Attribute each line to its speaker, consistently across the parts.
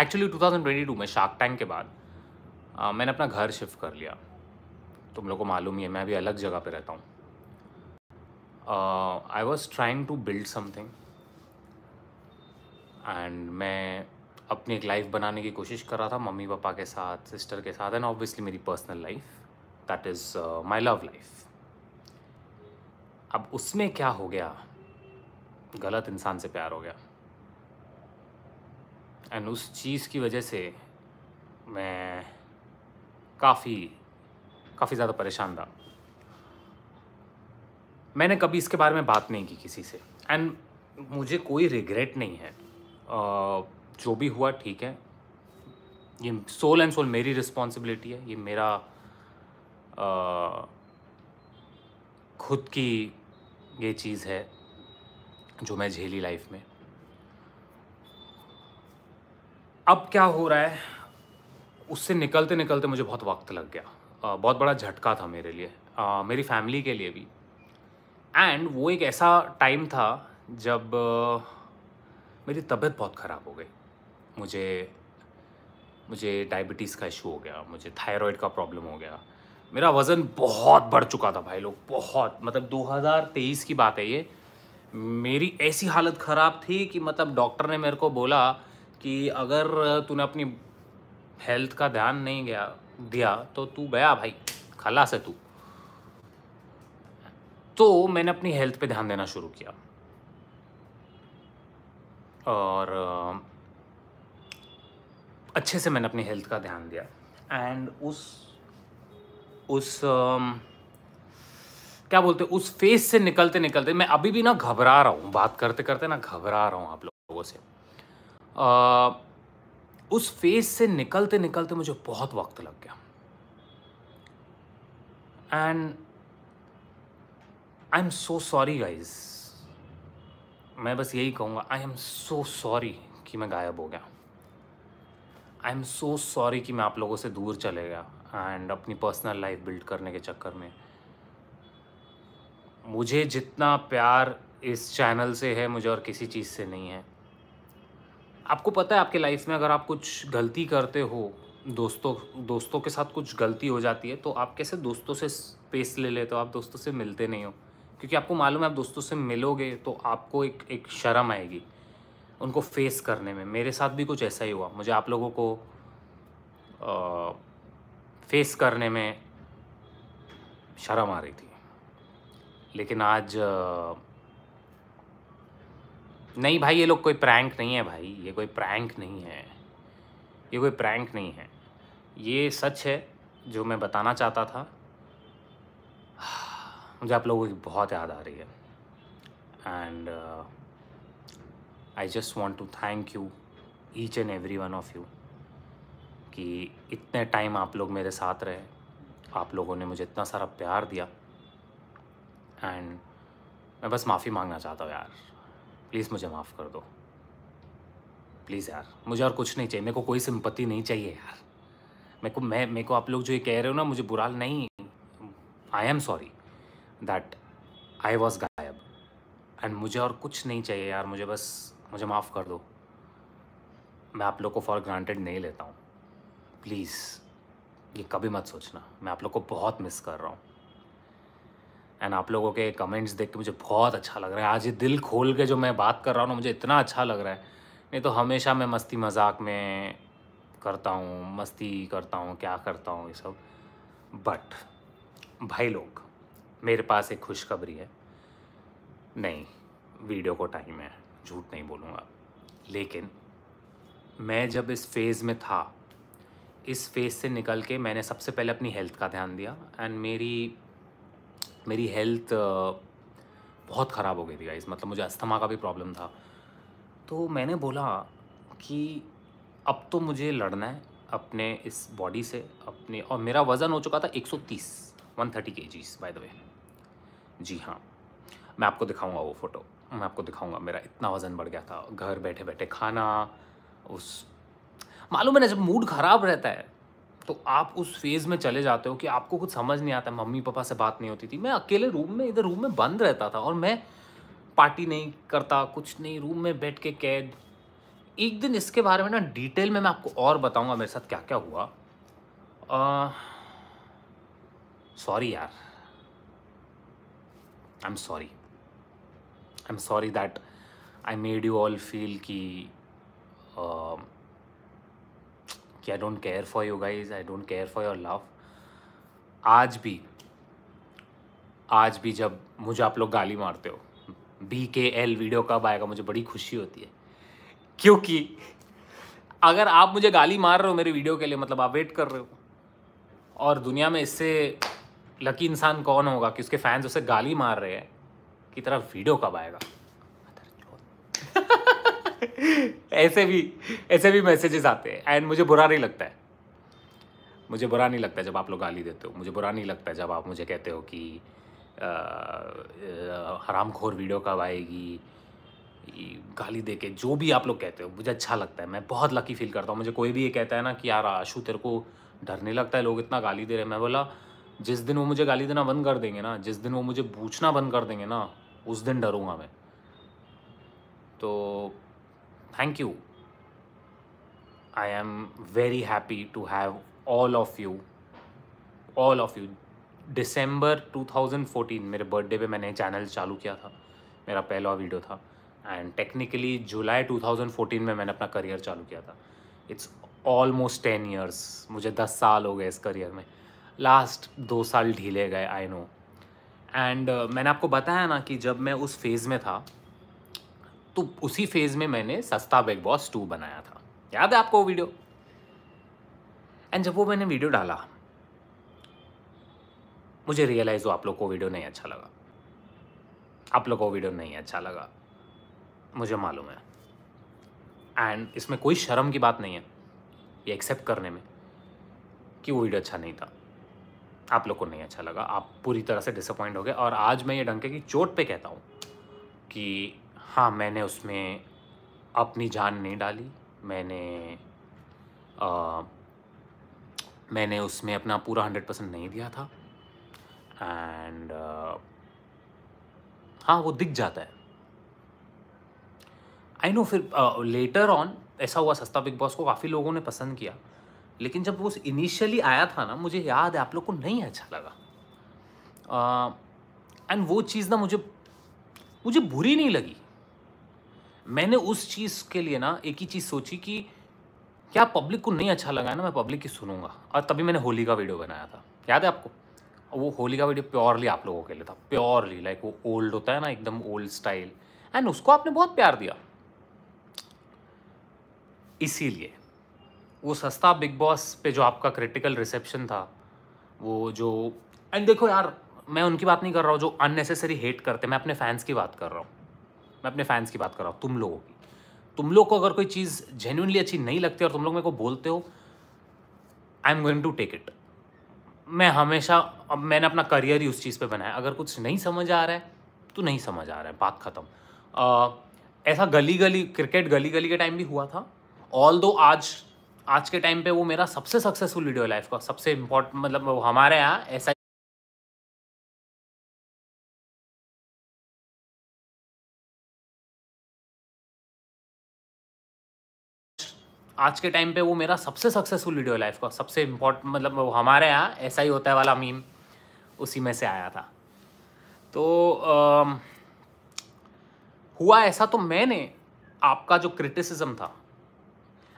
Speaker 1: Actually 2022 में shark tank के बाद आ, uh, मैंने अपना घर शिफ्ट कर लिया तुम लोग को मालूम ही है मैं अभी अलग जगह पे रहता हूँ I was trying to build something and मैं अपनी एक लाइफ बनाने की कोशिश कर रहा था मम्मी पापा के साथ सिस्टर के साथ एंड ऑब्वियसली मेरी personal life that is my love life अब उसमें क्या हो गया गलत इंसान से प्यार हो गया एंड उस चीज़ की वजह से मैं काफ़ी काफ़ी ज़्यादा परेशान रहा मैंने कभी इसके बारे में बात नहीं की किसी से एंड मुझे कोई रिग्रेट नहीं है जो भी हुआ ठीक है ये सोल एंड सोल मेरी रिस्पॉन्सिबिलिटी है ये मेरा खुद की ये चीज़ है जो मैं झेली लाइफ में अब क्या हो रहा है उससे निकलते निकलते मुझे बहुत वक्त लग गया बहुत बड़ा झटका था मेरे लिए मेरी फैमिली के लिए भी एंड वो एक ऐसा टाइम था जब मेरी तबीयत बहुत ख़राब हो गई मुझे मुझे डायबिटीज़ का इशू हो गया मुझे थायराइड का प्रॉब्लम हो गया मेरा वज़न बहुत बढ़ चुका था भाई लोग बहुत मतलब 2023 की बात है ये मेरी ऐसी हालत ख़राब थी कि मतलब डॉक्टर ने मेरे को बोला कि अगर तूने अपनी हेल्थ का ध्यान नहीं गया दिया तो तू गया भाई खलास है तू तो मैंने अपनी हेल्थ पे ध्यान देना शुरू किया और अच्छे से मैंने अपनी हेल्थ का ध्यान दिया एंड उस उस क्या बोलते उस फेस से निकलते निकलते मैं अभी भी ना घबरा रहा हूँ बात करते करते ना घबरा रहा हूँ आप लोगों से उस फेज से निकलते निकलते मुझे बहुत वक्त लग गया and I am so sorry guys मैं बस यही कहूँगा आई एम सो सॉरी कि मैं गायब हो गया आई एम सो सॉरी कि मैं आप लोगों से दूर चले गया एंड अपनी पर्सनल लाइफ बिल्ड करने के चक्कर में मुझे जितना प्यार इस चैनल से है मुझे और किसी चीज़ से नहीं है आपको पता है आपके लाइफ में अगर आप कुछ गलती करते हो दोस्तों दोस्तों के साथ कुछ गलती हो जाती है तो आप कैसे दोस्तों से स्पेस ले लेते हो आप दोस्तों से मिलते नहीं हो क्योंकि आपको मालूम है आप दोस्तों से मिलोगे तो आपको एक एक शर्म आएगी उनको फेस करने में मेरे साथ भी कुछ ऐसा ही हुआ मुझे आप लोगों को आ, फेस करने में शर्म आ रही थी लेकिन आज आ, नहीं भाई ये लोग कोई प्रैंक नहीं है भाई ये कोई प्रैंक नहीं है ये कोई प्रैंक नहीं है ये सच है जो मैं बताना चाहता था मुझे आप लोगों की बहुत याद आ रही है and I just want to thank you each and every one of you कि इतने टाइम आप लोग मेरे साथ रहे आप लोगों ने मुझे इतना सारा प्यार दिया एंड मैं बस माफ़ी मांगना चाहता हूँ यार प्लीज़ मुझे माफ़ कर दो प्लीज़ यार मुझे और कुछ नहीं चाहिए मेरे को कोई सिंपत्ति नहीं चाहिए यार मेरे को मैं मेरे को आप लोग जो ये कह रहे हो ना मुझे बुरा नहीं I am sorry that I was गायब एंड मुझे और कुछ नहीं चाहिए यार मुझे बस मुझे माफ़ कर दो मैं आप लोग को फॉर ग्रांटेड नहीं लेता हूँ प्लीज़ ये कभी मत सोचना मैं आप लोग को बहुत मिस कर रहा हूँ एंड आप लोगों के कमेंट्स देख के मुझे बहुत अच्छा लग रहा है आज ये दिल खोल के जो मैं बात कर रहा हूँ ना मुझे इतना अच्छा लग रहा है नहीं तो हमेशा मैं मस्ती मजाक में करता हूँ मस्ती करता हूँ क्या करता हूँ ये सब बट भाई लोग मेरे पास एक खुशखबरी है नहीं वीडियो को टाइम है झूठ नहीं बोलूँगा लेकिन मैं जब इस फेज़ में था इस फेज़ से निकल के मैंने सबसे पहले अपनी हेल्थ का ध्यान दिया एंड मेरी मेरी हेल्थ बहुत ख़राब हो गई थी गाइस मतलब मुझे अस्थमा का भी प्रॉब्लम था तो मैंने बोला कि अब तो मुझे लड़ना है अपने इस बॉडी से अपने और मेरा वज़न हो चुका था 130 130 जीज बाय द वे जी हाँ मैं आपको दिखाऊंगा वो फ़ोटो मैं आपको दिखाऊंगा मेरा इतना वज़न बढ़ गया था घर बैठे बैठे खाना उस मालूम है ना जब मूड ख़राब रहता है तो आप उस फेज़ में चले जाते हो कि आपको कुछ समझ नहीं आता मम्मी पापा से बात नहीं होती थी मैं अकेले रूम में इधर रूम में बंद रहता था और मैं पार्टी नहीं करता कुछ नहीं रूम में बैठ के कैद एक दिन इसके बारे में ना डिटेल में मैं आपको और बताऊंगा मेरे साथ क्या क्या हुआ सॉरी यार I am sorry I am sorry that I made you all feel कि uh, कि I don't care for you guys I don't care for your love आज भी आज भी जब मुझे आप लोग गाली मारते हो बी के एल वीडियो कब आएगा मुझे बड़ी खुशी होती है क्योंकि अगर आप मुझे गाली मार रहे हो मेरे वीडियो के लिए मतलब आप वेट कर रहे हो और दुनिया में इससे लकी इंसान कौन होगा कि उसके फैंस उसे गाली मार रहे हैं कि तरह वीडियो कब आएगा ऐसे भी ऐसे भी मैसेजेस आते हैं एंड मुझे बुरा नहीं लगता है मुझे बुरा नहीं लगता जब आप लोग गाली देते हो मुझे बुरा नहीं लगता जब आप मुझे कहते हो कि हरामखोर वीडियो कब आएगी गाली दे के जो भी आप लोग कहते हो मुझे अच्छा लगता है मैं बहुत लकी फील करता हूँ मुझे कोई भी ये कहता है ना कि यार आशू तेरे को डरने लगता है लोग इतना गाली दे रहे हैं मैं बोला जिस दिन वो मुझे गाली देना बंद कर देंगे ना जिस दिन वो मुझे पूछना बंद कर देंगे ना उस दिन डरूंगा मैं तो I am very happy to have all of you all of you December two thousand 2014 मेरे बर्थडे पे मैंने चैनल चालू किया था मेरा पहला वीडियो था एंड टेक्निकली जुलाई 2014 में मैंने अपना करियर चालू किया था इट्स ऑलमोस्ट टेन ईयर्स मुझे दस साल हो गए इस करियर में लास्ट दो साल ढीले गए आई नो एंड मैंने आपको बताया ना कि जब मैं उस फेज़ में था तो उसी फेज़ में मैंने सस्ता बिग बॉस टू बनाया था याद है आपको वो वीडियो एंड जब वो मैंने वीडियो डाला मुझे रियलाइज़ हो आप लोग को वीडियो नहीं अच्छा लगा आप लोग को वीडियो नहीं अच्छा लगा मुझे मालूम है एंड इसमें कोई शर्म की बात नहीं है ये एक्सेप्ट करने में कि वो वीडियो अच्छा नहीं था आप लोग को नहीं अच्छा लगा आप पूरी तरह से डिसअपॉइंट हो गए और आज मैं ये डंके की चोट पे कहता हूँ कि हाँ मैंने उसमें अपनी जान नहीं डाली मैंने आ, मैंने उसमें अपना पूरा हंड्रेड परसेंट नहीं दिया था एंड हाँ वो दिख जाता है आई नो फिर लेटर ऑन ऐसा हुआ सस्ता बिग बॉस को काफ़ी लोगों ने पसंद किया लेकिन जब वो इनिशियली आया था ना मुझे याद है आप लोग को नहीं अच्छा लगा एंड uh, वो चीज़ ना मुझे मुझे बुरी नहीं लगी मैंने उस चीज़ के लिए ना एक ही चीज़ सोची कि क्या पब्लिक को नहीं अच्छा लगा ना मैं पब्लिक की सुनूंगा और तभी मैंने होली का वीडियो बनाया था याद है आपको वो होली का वीडियो प्योरली आप लोगों के लिए था प्योरली लाइक वो ओल्ड होता है ना एकदम ओल्ड स्टाइल एंड उसको आपने बहुत प्यार दिया इसीलिए वो सस्ता बिग बॉस पे जो आपका क्रिटिकल रिसेप्शन था वो जो एंड देखो यार मैं उनकी बात नहीं कर रहा हूँ जो अननेसेसरी हेट करते मैं अपने फैंस की बात कर रहा हूँ मैं अपने फैंस की बात कर रहा हूँ तुम लोगों की तुम लोग को अगर कोई चीज़ जेन्यूनली अच्छी नहीं लगती और तुम लोग मेरे को बोलते हो I am going to take it मैं हमेशा अब मैंने अपना करियर ही उस चीज़ पे बनाया अगर कुछ नहीं समझ आ रहा है तो नहीं समझ आ रहा है बात ख़त्म ऐसा गली गली क्रिकेट गली गली के टाइम भी हुआ था ऑल दो आज आज के टाइम पे वो मेरा सबसे सक्सेसफुल वीडियो लाइफ का सबसे इम्पोर्टेंट मतलब हमारे यहाँ ऐसा आज के टाइम पे वो मेरा सबसे सक्सेसफुल वीडियो लाइफ का सबसे इम्पोर्टेंट मतलब हमारे यहाँ ऐसा ही होता है वाला मीम उसी में से आया था तो आ, हुआ ऐसा तो मैंने आपका जो क्रिटिसिज्म था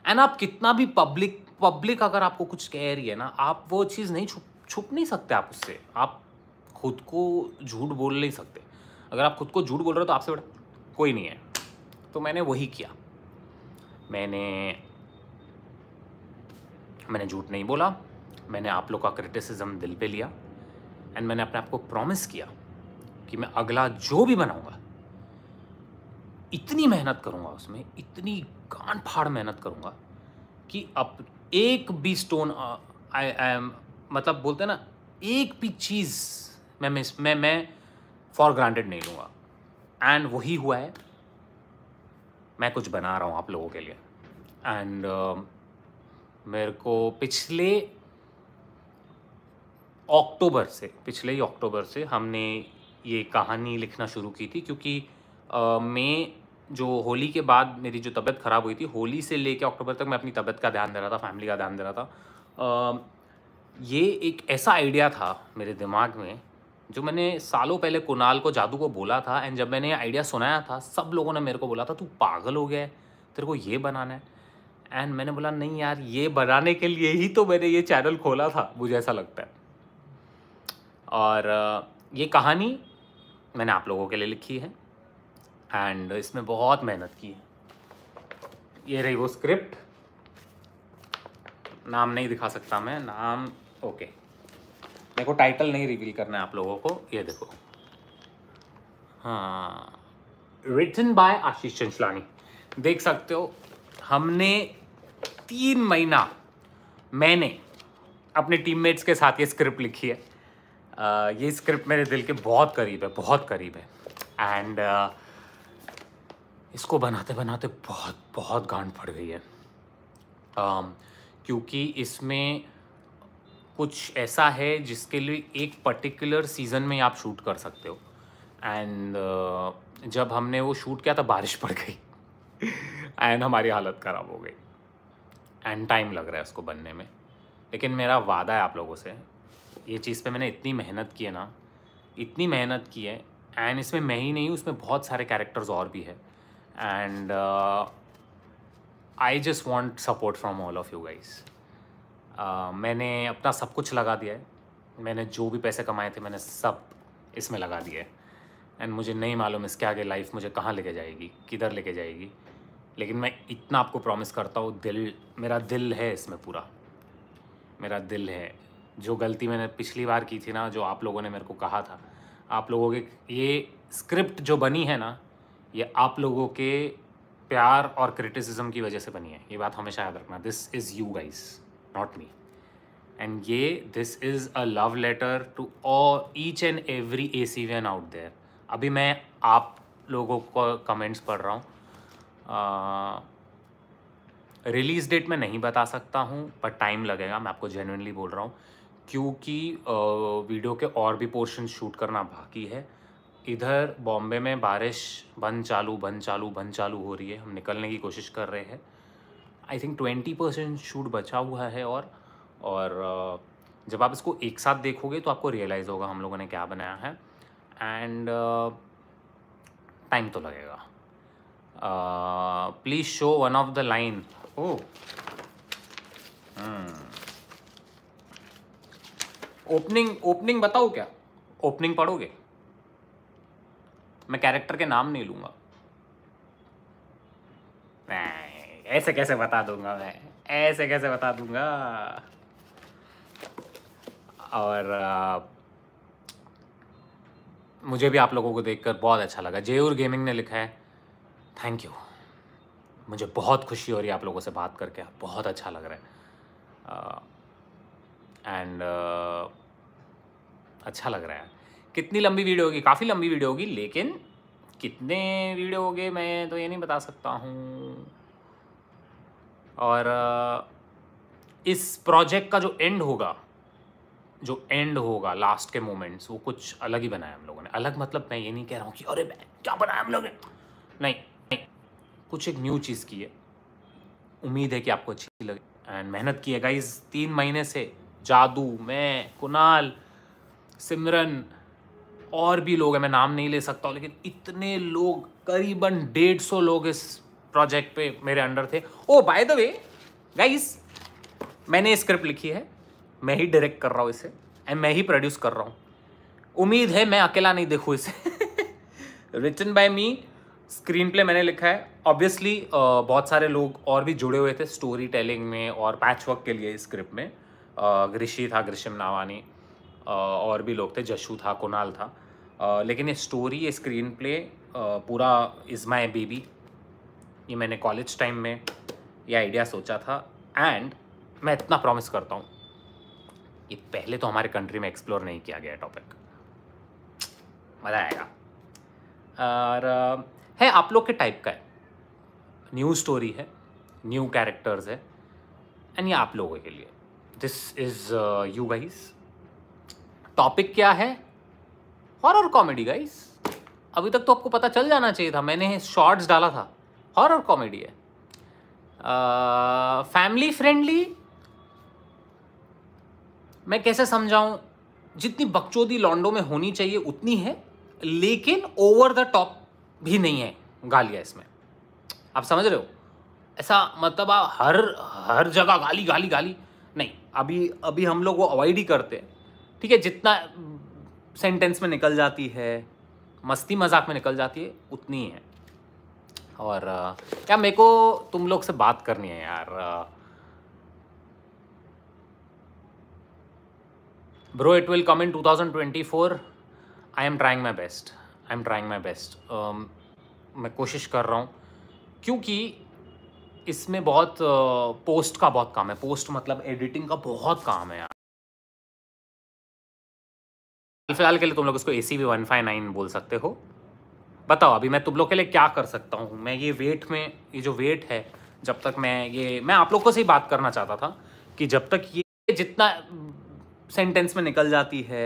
Speaker 1: एंड आप कितना भी पब्लिक पब्लिक अगर आपको कुछ कह रही है ना आप वो चीज़ नहीं छुप छुप नहीं सकते आप उससे आप खुद को झूठ बोल नहीं सकते अगर आप खुद को झूठ बोल रहे हो तो आपसे बड़ा कोई नहीं है तो मैंने वही किया मैंने मैंने झूठ नहीं बोला मैंने आप लोग का क्रिटिसिज्म दिल पे लिया एंड मैंने अपने आप को प्रॉमिस किया कि मैं अगला जो भी बनाऊंगा इतनी मेहनत करूंगा उसमें इतनी कान फाड़ मेहनत करूंगा कि अब एक भी स्टोन आई एम मतलब बोलते हैं ना एक भी चीज़ मैं मिस मैं मैं फॉर ग्रांटेड नहीं लूँगा एंड वही हुआ है मैं कुछ बना रहा हूँ आप लोगों के लिए एंड मेरे को पिछले अक्टूबर से पिछले ही अक्टूबर से हमने ये कहानी लिखना शुरू की थी क्योंकि मैं जो होली के बाद मेरी जो तबीयत ख़राब हुई थी होली से लेके अक्टूबर तक मैं अपनी तबीयत का ध्यान दे रहा था फैमिली का ध्यान दे रहा था आ, ये एक ऐसा आइडिया था मेरे दिमाग में जो मैंने सालों पहले कुणाल को जादू को बोला था एंड जब मैंने आइडिया सुनाया था सब लोगों ने मेरे को बोला था तू पागल हो गया है तेरे को ये बनाना है एंड मैंने बोला नहीं यार ये बनाने के लिए ही तो मैंने ये चैनल खोला था मुझे ऐसा लगता है और ये कहानी मैंने आप लोगों के लिए लिखी है एंड इसमें बहुत मेहनत की है ये रही वो स्क्रिप्ट नाम नहीं दिखा सकता मैं नाम ओके मेरे को टाइटल नहीं रिवील करना है आप लोगों को ये देखो हाँ रिटन बाय आशीष चंचलानी देख सकते हो हमने तीन महीना मैंने अपने टीममेट्स के साथ ये स्क्रिप्ट लिखी है ये स्क्रिप्ट मेरे दिल के बहुत करीब है बहुत करीब है एंड इसको बनाते बनाते बहुत बहुत गांड पड़ गई है क्योंकि इसमें कुछ ऐसा है जिसके लिए एक पर्टिकुलर सीज़न में आप शूट कर सकते हो एंड uh, जब हमने वो शूट किया था बारिश पड़ गई एंड हमारी हालत ख़राब हो गई एंड टाइम लग रहा है उसको बनने में लेकिन मेरा वादा है आप लोगों से ये चीज़ पे मैंने इतनी मेहनत की है ना इतनी मेहनत की है एंड इसमें मैं ही नहीं उसमें बहुत सारे कैरेक्टर्स और भी है and I just want support from all of you guys मैंने अपना सब कुछ लगा दिया है मैंने जो भी पैसे कमाए थे मैंने सब इसमें लगा दिए एंड मुझे नहीं मालूम इसके आगे लाइफ मुझे कहाँ लेके जाएगी किधर लेके जाएगी लेकिन मैं इतना आपको प्रॉमिस करता हूँ दिल मेरा दिल है इसमें पूरा मेरा दिल है जो गलती मैंने पिछली बार की थी ना जो आप लोगों ने मेरे को कहा था आप लोगों के ये स्क्रिप्ट जो बनी है ना ये आप लोगों के प्यार और क्रिटिसिज्म की वजह से बनी है ये बात हमेशा याद रखना this is you guys not me and ये this is a love letter to all each and every A C one out there अभी मैं आप लोगों को कमेंट्स पढ़ रहा हूँ रिलीज़ डेट मैं नहीं बता सकता हूँ बट टाइम लगेगा मैं आपको जेनुनली बोल रहा हूँ क्योंकि वीडियो के और भी पोर्शन शूट करना बाकी है इधर बॉम्बे में बारिश बंद चालू बंद चालू बंद चालू हो रही है हम निकलने की कोशिश कर रहे हैं I think twenty percent shoot बचा हुआ है और और जब आप इसको एक साथ देखोगे तो आपको रियलाइज़ होगा हम लोगों ने क्या बनाया है एंड टाइम तो लगेगा please show one of the line oh opening opening बताओ क्या ओपनिंग पढ़ोगे मैं कैरेक्टर के नाम नहीं लूंगा ऐसे कैसे बता दूंगा मैं ऐसे कैसे बता दूंगा और आ, uh, मुझे भी आप लोगों को देखकर बहुत अच्छा लगा जेयर गेमिंग ने लिखा है थैंक यू मुझे बहुत खुशी हो रही है आप लोगों से बात करके बहुत अच्छा लग रहा है एंड uh, uh, अच्छा लग रहा है कितनी लंबी वीडियो होगी काफ़ी लंबी वीडियो होगी लेकिन कितने वीडियो हो गए मैं तो ये नहीं बता सकता हूँ और uh, इस प्रोजेक्ट का जो एंड होगा जो एंड होगा लास्ट के मोमेंट्स वो कुछ अलग ही बनाया हम लोगों ने अलग मतलब मैं ये नहीं कह रहा हूँ कि अरे क्या बनाया हम लोगों ने नहीं कुछ एक न्यू चीज़ की है उम्मीद है कि आपको अच्छी लगे एंड मेहनत की है गाइज तीन महीने से जादू मैं कुणाल सिमरन और भी लोग हैं मैं नाम नहीं ले सकता हूँ लेकिन इतने लोग करीबन डेढ़ सौ लोग इस प्रोजेक्ट पे मेरे अंडर थे oh by the way guys मैंने स्क्रिप्ट लिखी है मैं ही डायरेक्ट कर रहा हूँ इसे एंड मैं ही प्रोड्यूस कर रहा हूँ उम्मीद है मैं अकेला नहीं देखूँ इसे written by me screen play मैंने लिखा है ऑब्वियसली बहुत सारे लोग और भी जुड़े हुए थे स्टोरी टेलिंग में और पैच वर्क के लिए स्क्रिप्ट में ऋषि था ग्रीषम नावानी और भी लोग थे जशू था कुणाल था लेकिन ये स्टोरी ये स्क्रीन प्ले पूरा इज़ माई बेबी ये मैंने कॉलेज टाइम में ये आइडिया सोचा था एंड मैं इतना प्रॉमिस करता हूँ ये पहले तो हमारे कंट्री में एक्सप्लोर नहीं किया गया टॉपिक मज़ा आएगा और है आप लोग के टाइप का है न्यू स्टोरी है न्यू कैरेक्टर्स है एंड ये आप लोगों के लिए this is you guys topic क्या है हॉरर कॉमेडी गाइस अभी तक तो आपको पता चल जाना चाहिए था मैंने शॉर्ट्स डाला था हॉरर कॉमेडी है फैमिली uh, फ्रेंडली मैं कैसे समझाऊं जितनी बकचोदी लॉन्डो में होनी चाहिए उतनी है लेकिन ओवर द टॉप भी नहीं है गालियाँ इसमें आप समझ रहे हो ऐसा मतलब आप हर हर जगह गाली गाली गाली नहीं अभी अभी हम लोग वो अवॉइड ही करते हैं ठीक है जितना सेंटेंस में निकल जाती है मस्ती मजाक में निकल जाती है उतनी है और यार मेरे को तुम लोग से बात करनी है यार bro it will come in four I am trying my best I am trying my best मैं कोशिश कर रहा हूँ क्योंकि इसमें बहुत पोस्ट का बहुत काम है पोस्ट मतलब एडिटिंग का बहुत काम है यार फिलहाल के लिए तुम लोग इसको A C V one five nine बोल सकते हो बताओ अभी मैं तुम लोग के लिए क्या कर सकता हूँ मैं ये वेट में ये जो वेट है जब तक मैं ये मैं आप लोग को से ही बात करना चाहता था कि जब तक ये जितना सेंटेंस में निकल जाती है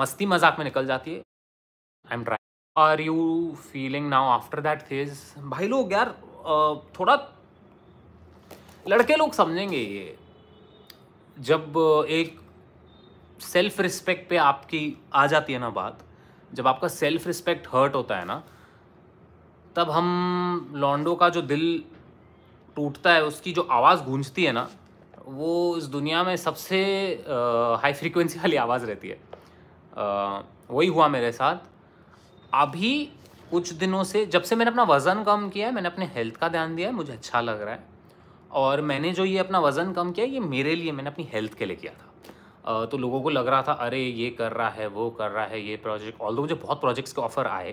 Speaker 1: मस्ती मजाक में निकल जाती है I am trying are you feeling now after that phase भाई लोग यार थोड़ा लड़के लोग समझेंगे ये जब एक सेल्फ रिस्पेक्ट पे आपकी आ जाती है ना बात जब आपका सेल्फ रिस्पेक्ट हर्ट होता है ना तब हम लॉन्डो का जो दिल टूटता है उसकी जो आवाज़ गूंजती है ना वो इस दुनिया में सबसे हाई फ्रीक्वेंसी वाली आवाज़ रहती है वही हुआ मेरे साथ अभी कुछ दिनों से जब से मैंने अपना वज़न कम किया है मैंने अपने हेल्थ का ध्यान दिया है मुझे अच्छा लग रहा है और मैंने जो ये अपना वज़न कम किया ये मेरे लिए मैंने अपनी हेल्थ के लिए किया था तो लोगों को लग रहा था अरे ये कर रहा है वो कर रहा है ये प्रोजेक्ट ऑल मुझे बहुत प्रोजेक्ट्स के ऑफ़र आए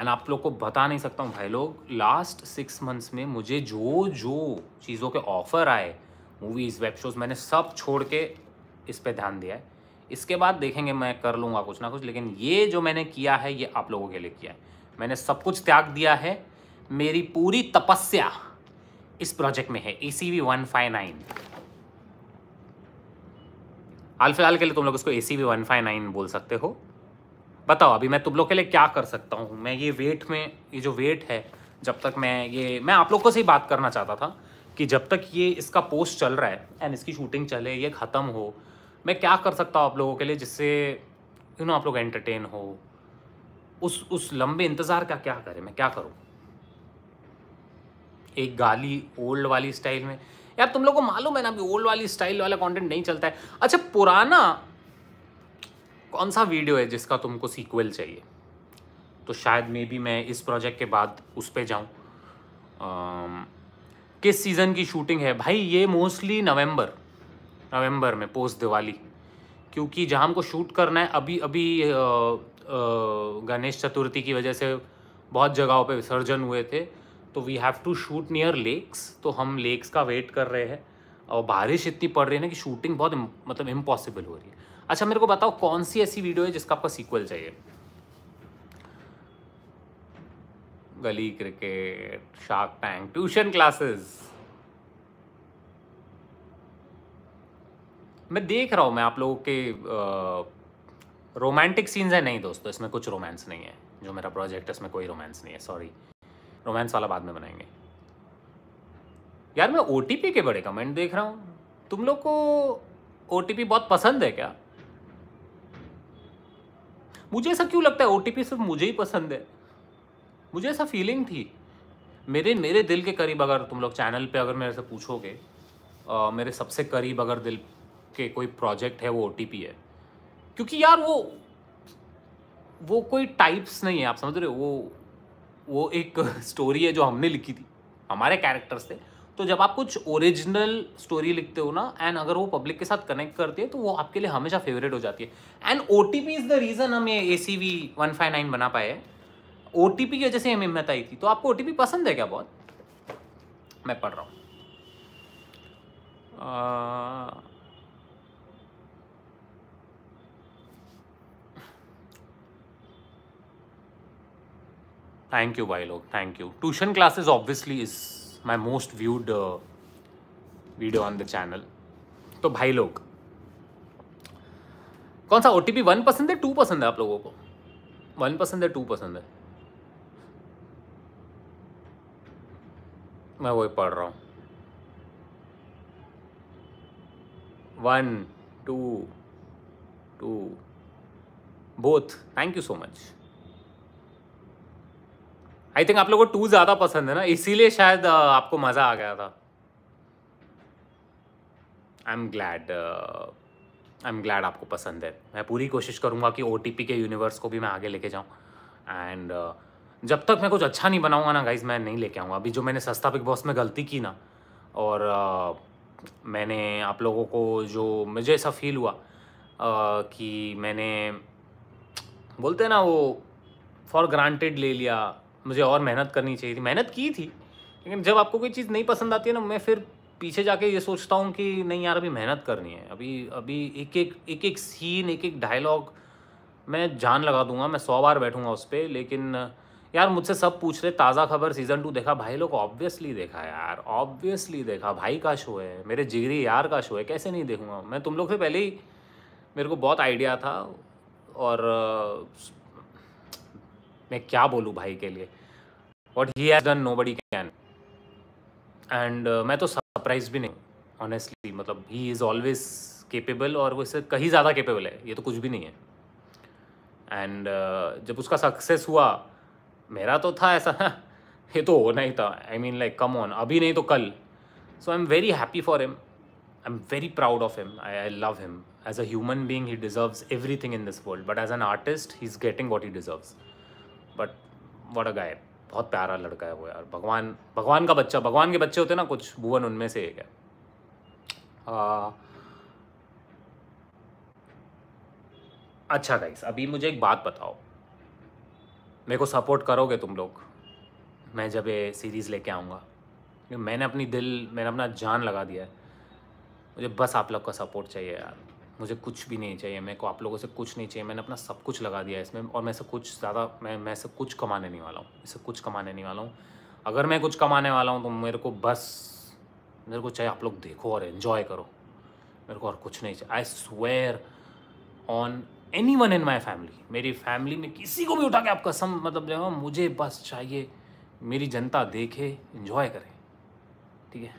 Speaker 1: एंड आप लोग को बता नहीं सकता हूँ भाई लोग लास्ट सिक्स मंथ्स में मुझे जो जो चीज़ों के ऑफ़र आए मूवीज़ वेब शोज़ मैंने सब छोड़ के इस पर ध्यान दिया है इसके बाद देखेंगे मैं कर लूँगा कुछ ना कुछ लेकिन ये जो मैंने किया है ये आप लोगों के लिए किया है मैंने सब कुछ त्याग दिया है मेरी पूरी तपस्या इस प्रोजेक्ट में है A C V one five nine हाल फिलहाल के लिए तुम लोग इसको A C V one five nine बोल सकते हो बताओ अभी मैं तुम लोग के लिए क्या कर सकता हूँ मैं ये वेट में ये जो वेट है जब तक मैं ये मैं आप लोग को से ही बात करना चाहता था कि जब तक ये इसका पोस्ट चल रहा है एंड इसकी शूटिंग चले ये ख़त्म हो मैं क्या कर सकता हूँ आप लोगों के लिए जिससे यू नो आप लोग एंटरटेन हो उस उस लंबे इंतज़ार का क्या करें मैं क्या करूँ एक गाली ओल्ड वाली स्टाइल में यार तुम लोग को मालूम है ना अभी ओल्ड वाली स्टाइल वाला कंटेंट नहीं चलता है अच्छा पुराना कौन सा वीडियो है जिसका तुमको सीक्वल चाहिए तो शायद मे बी मैं इस प्रोजेक्ट के बाद उस पर जाऊँ किस सीज़न की शूटिंग है भाई ये मोस्टली नवंबर नवंबर में पोस्ट दिवाली क्योंकि जहाँ हमको शूट करना है अभी अभी गणेश चतुर्थी की वजह से बहुत जगहों पे विसर्जन हुए थे तो we have to shoot near lakes तो हम लेक्स का वेट कर रहे हैं और बारिश इतनी पड़ रही है ना कि शूटिंग बहुत मतलब इम्पॉसिबल हो रही है अच्छा मेरे को बताओ कौन सी ऐसी वीडियो है जिसका आपका सीक्वल चाहिए गली cricket Shark Tank tuition classes मैं देख रहा हूँ मैं आप लोगों के रोमांटिक सीन्स है नहीं दोस्तों इसमें कुछ रोमांस नहीं है जो मेरा प्रोजेक्ट है इसमें कोई रोमांस नहीं है सॉरी रोमांस वाला बाद में बनाएंगे यार मैं ओ के बड़े कमेंट देख रहा हूँ तुम लोग को ओ बहुत पसंद है क्या मुझे ऐसा क्यों लगता है ओ सिर्फ मुझे ही पसंद है मुझे ऐसा फीलिंग थी मेरे मेरे दिल के करीब अगर तुम लोग चैनल पे अगर मेरे से पूछोगे मेरे सबसे करीब अगर दिल के कोई प्रोजेक्ट है वो ओ है क्योंकि यार वो वो कोई टाइप्स नहीं है आप समझ रहे हो वो वो एक स्टोरी है जो हमने लिखी थी हमारे कैरेक्टर्स से तो जब आप कुछ ओरिजिनल स्टोरी लिखते हो ना एंड अगर वो पब्लिक के साथ कनेक्ट करती है तो वो आपके लिए हमेशा फेवरेट हो जाती है and O T P is the reason हम ये A C V one five nine बना पाए हैं ओ टी पी की वजह से हमें हिम्मत आई थी तो आपको ओ टी पी पसंद है क्या बहुत मैं पढ़ रहा हूँ थैंक यू भाई लोग thank you tuition classes obviously is my most viewed video on the channel तो भाई लोग कौन सा ओ टी पी वन पसंद है टू पसंद है आप लोगों को वन पसंद है टू पसंद है मैं वही पढ़ रहा हूँ one two two both thank you so much I think आप लोगों को टू ज़्यादा पसंद है ना इसीलिए शायद uh, आपको मज़ा आ गया था I am glad I am glad आपको पसंद है मैं पूरी कोशिश करूँगा कि ओ के यूनिवर्स को भी मैं आगे लेके जाऊँ एंड uh, जब तक मैं कुछ अच्छा नहीं बनाऊँगा ना गाइज मैं नहीं लेके आऊँगा अभी जो मैंने सस्ता बिग बॉस में गलती की ना और uh, मैंने आप लोगों को जो मुझे ऐसा फील हुआ uh, कि मैंने बोलते ना वो फॉर ग्रांटेड ले लिया मुझे और मेहनत करनी चाहिए थी मेहनत की थी लेकिन जब आपको कोई चीज़ नहीं पसंद आती है ना मैं फिर पीछे जाके ये सोचता हूँ कि नहीं यार अभी मेहनत करनी है अभी अभी एक एक एक एक सीन एक एक डायलॉग मैं जान लगा दूंगा मैं सौ बार बैठूंगा उस पर लेकिन यार मुझसे सब पूछ रहे ताज़ा खबर सीज़न टू देखा भाई लोग ऑब्वियसली देखा यार ऑब्वियसली देखा भाई का शो है मेरे जिगरी यार का शो है कैसे नहीं देखूंगा मैं तुम लोग से पहले ही मेरे को बहुत आइडिया था और मैं क्या बोलूँ भाई के लिए what he has done nobody can and मैं तो सरप्राइज भी नहीं ऑनेस्टली मतलब ही इज़ ऑलवेज केपेबल और वो इससे कहीं ज़्यादा केपेबल है ये तो कुछ भी नहीं है एंड uh, जब उसका सक्सेस हुआ मेरा तो था ऐसा ये तो होना ही था I mean like come on अभी नहीं तो कल so I am very happy for him I am very proud of him I I love him as a human being he deserves एवरी थिंग in this world but as an artist he is getting what he deserves but what a guy बहुत प्यारा लड़का है वो यार भगवान भगवान का बच्चा भगवान के बच्चे होते ना कुछ भुवन उनमें से एक है आ, हाँ। अच्छा गाइस अभी मुझे एक बात बताओ मेरे को सपोर्ट करोगे तुम लोग मैं जब ये सीरीज़ लेके आऊँगा मैंने अपनी दिल मैंने अपना जान लगा दिया है मुझे बस आप लोग का सपोर्ट चाहिए यार मुझे कुछ भी नहीं चाहिए मेरे को आप लोगों से कुछ नहीं चाहिए मैंने अपना सब कुछ लगा दिया इसमें और मैं से कुछ ज़्यादा मैं मैं से कुछ कमाने नहीं वाला हूँ इससे कुछ कमाने नहीं वाला हूँ अगर मैं कुछ कमाने वाला हूँ तो मेरे को बस मेरे को चाहिए आप लोग देखो और इन्जॉय करो मेरे को और कुछ नहीं चाहिए I swear on anyone in my family मेरी फैमिली में किसी को भी उठा के आप कसम मतलब जो मुझे बस चाहिए मेरी जनता देखे इन्जॉय करे ठीक है